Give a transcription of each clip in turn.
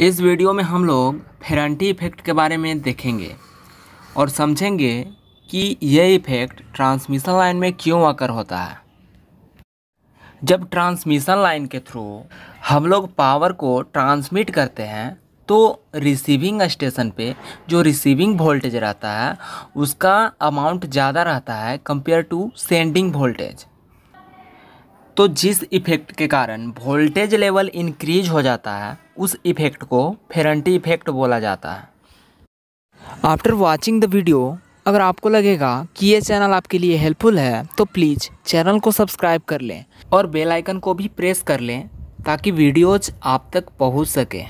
इस वीडियो में हम लोग फेरंटी इफ़ेक्ट के बारे में देखेंगे और समझेंगे कि यह इफ़ेक्ट ट्रांसमिशन लाइन में क्यों आकर होता है जब ट्रांसमिशन लाइन के थ्रू हम लोग पावर को ट्रांसमिट करते हैं तो रिसीविंग स्टेशन पे जो रिसीविंग वोल्टेज रहता है उसका अमाउंट ज़्यादा रहता है कंपेयर टू सेंडिंग वोल्टेज तो जिस इफेक्ट के कारण वोल्टेज लेवल इंक्रीज हो जाता है उस इफेक्ट को फेरंटी इफेक्ट बोला जाता है आफ्टर वॉचिंग द वीडियो अगर आपको लगेगा कि ये चैनल आपके लिए हेल्पफुल है तो प्लीज़ चैनल को सब्सक्राइब कर लें और बेल आइकन को भी प्रेस कर लें ताकि वीडियोज आप तक पहुंच सके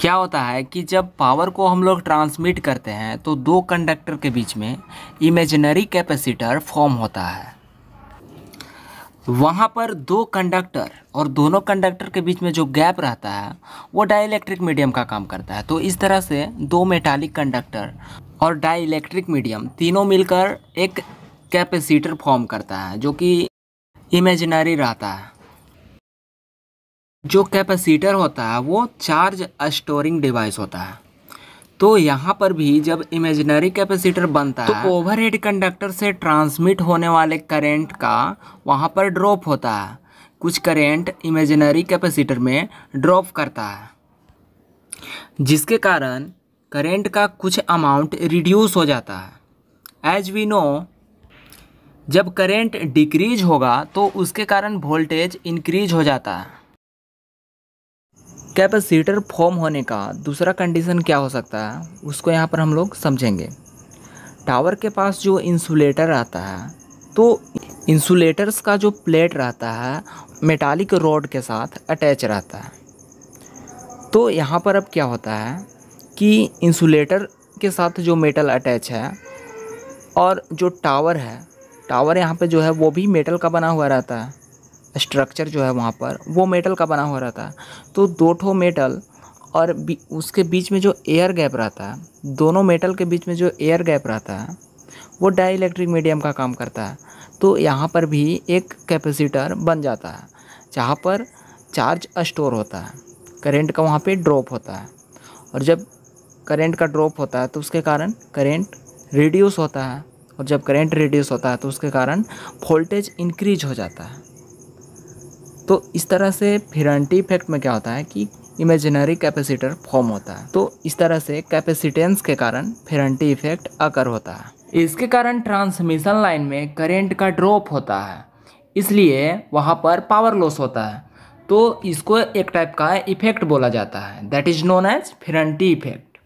क्या होता है कि जब पावर को हम लोग ट्रांसमिट करते हैं तो दो कंडक्टर के बीच में इमेजिनरी कैपेसिटर फॉर्म होता है वहाँ पर दो कंडक्टर और दोनों कंडक्टर के बीच में जो गैप रहता है वो डाइलेक्ट्रिक मीडियम का काम करता है तो इस तरह से दो मेटालिक कंडक्टर और डाइलेक्ट्रिक मीडियम तीनों मिलकर एक कैपेसिटर फॉर्म करता है जो कि इमेजिनरी रहता है जो कैपेसिटर होता है वो चार्ज स्टोरिंग डिवाइस होता है तो यहाँ पर भी जब इमेजिनरी कैपेसिटर बनता तो है तो ओवरहेड कंडक्टर से ट्रांसमिट होने वाले करंट का वहाँ पर ड्रॉप होता है कुछ करंट इमेजिनरी कैपेसिटर में ड्रॉप करता है जिसके कारण करंट का कुछ अमाउंट रिड्यूस हो जाता है एज वी नो जब करंट डिक्रीज होगा तो उसके कारण वोल्टेज इंक्रीज हो जाता है कैपेसिटर फॉर्म होने का दूसरा कंडीशन क्या हो सकता है उसको यहाँ पर हम लोग समझेंगे टावर के पास जो इंसुलेटर रहता है तो इंसुलेटर्स का जो प्लेट रहता है मेटालिक रॉड के साथ अटैच रहता है तो यहाँ पर अब क्या होता है कि इंसुलेटर के साथ जो मेटल अटैच है और जो टावर है टावर यहाँ पे जो है वो भी मेटल का बना हुआ रहता है स्ट्रक्चर जो है वहाँ पर वो मेटल का बना हो रहा था तो दो ठो मेटल और उसके बीच में जो एयर गैप रहता है दोनों मेटल के बीच में जो एयर गैप रहता है वो डाई इलेक्ट्रिक मीडियम का काम करता है तो यहाँ पर भी एक कैपेसिटर बन जाता है जहाँ पर चार्ज स्टोर होता है करेंट का वहाँ पे ड्रॉप होता है और जब करेंट का ड्रॉप होता है तो उसके कारण करेंट रिड्यूस होता है और जब करंट रिड्यूस होता है तो उसके कारण वोल्टेज इंक्रीज हो जाता है तो इस तरह से फिरंटी इफेक्ट में क्या होता है कि इमेजिनरी कैपेसिटर फॉर्म होता है तो इस तरह से कैपेसिटेंस के कारण फिरंटी इफेक्ट अकर होता है इसके कारण ट्रांसमिशन लाइन में करेंट का ड्रॉप होता है इसलिए वहाँ पर पावर लॉस होता है तो इसको एक टाइप का इफेक्ट बोला जाता है that is known as Ferranti effect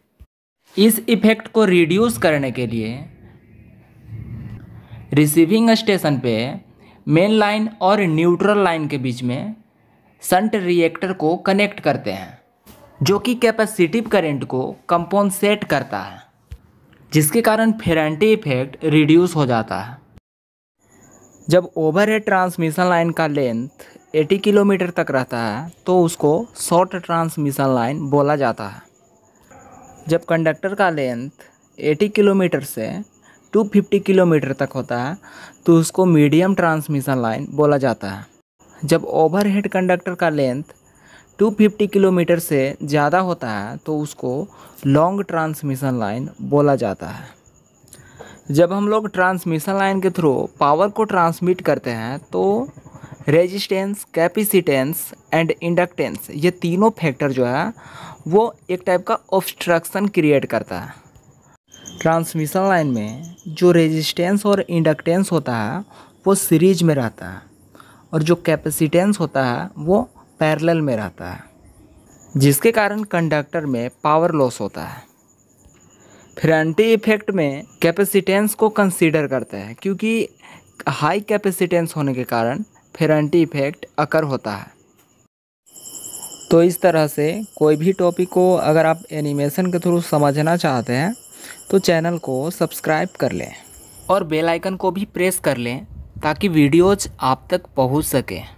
इस इफेक्ट को रिड्यूस करने के लिए रिसीविंग स्टेशन पे मेन लाइन और न्यूट्रल लाइन के बीच में संट रिएक्टर को कनेक्ट करते हैं जो कि कैपेसिटिव करंट को कंपोनसेट करता है जिसके कारण फेरेंटी इफेक्ट रिड्यूस हो जाता है जब ओवरहेड ट्रांसमिशन लाइन का लेंथ 80 किलोमीटर तक रहता है तो उसको शॉर्ट ट्रांसमिशन लाइन बोला जाता है जब कंडक्टर का लेंथ 80 किलोमीटर से 250 किलोमीटर तक होता है तो उसको मीडियम ट्रांसमिशन लाइन बोला जाता है जब ओवरहेड कंडक्टर का लेंथ 250 किलोमीटर से ज़्यादा होता है तो उसको लॉन्ग ट्रांसमिशन लाइन बोला जाता है जब हम लोग ट्रांसमिशन लाइन के थ्रू पावर को ट्रांसमिट करते हैं तो रेजिस्टेंस कैपेसिटेंस एंड इंडक्टेंस ये तीनों फैक्टर जो है वो एक टाइप का ऑब्स्ट्रक्शन क्रिएट करता है ट्रांसमिशन लाइन में जो रेजिस्टेंस और इंडक्टेंस होता है वो सीरीज में रहता है और जो कैपेसिटेंस होता है वो पैरेलल में रहता है जिसके कारण कंडक्टर में पावर लॉस होता है फिर एंटी इफेक्ट में कैपेसिटेंस को कंसीडर करते हैं क्योंकि हाई कैपेसिटेंस होने के कारण फिर एंटी इफेक्ट अकर होता है तो इस तरह से कोई भी टॉपिक को अगर आप एनिमेशन के थ्रू समझना चाहते हैं तो चैनल को सब्सक्राइब कर लें और बेल आइकन को भी प्रेस कर लें ताकि वीडियोज आप तक पहुंच सकें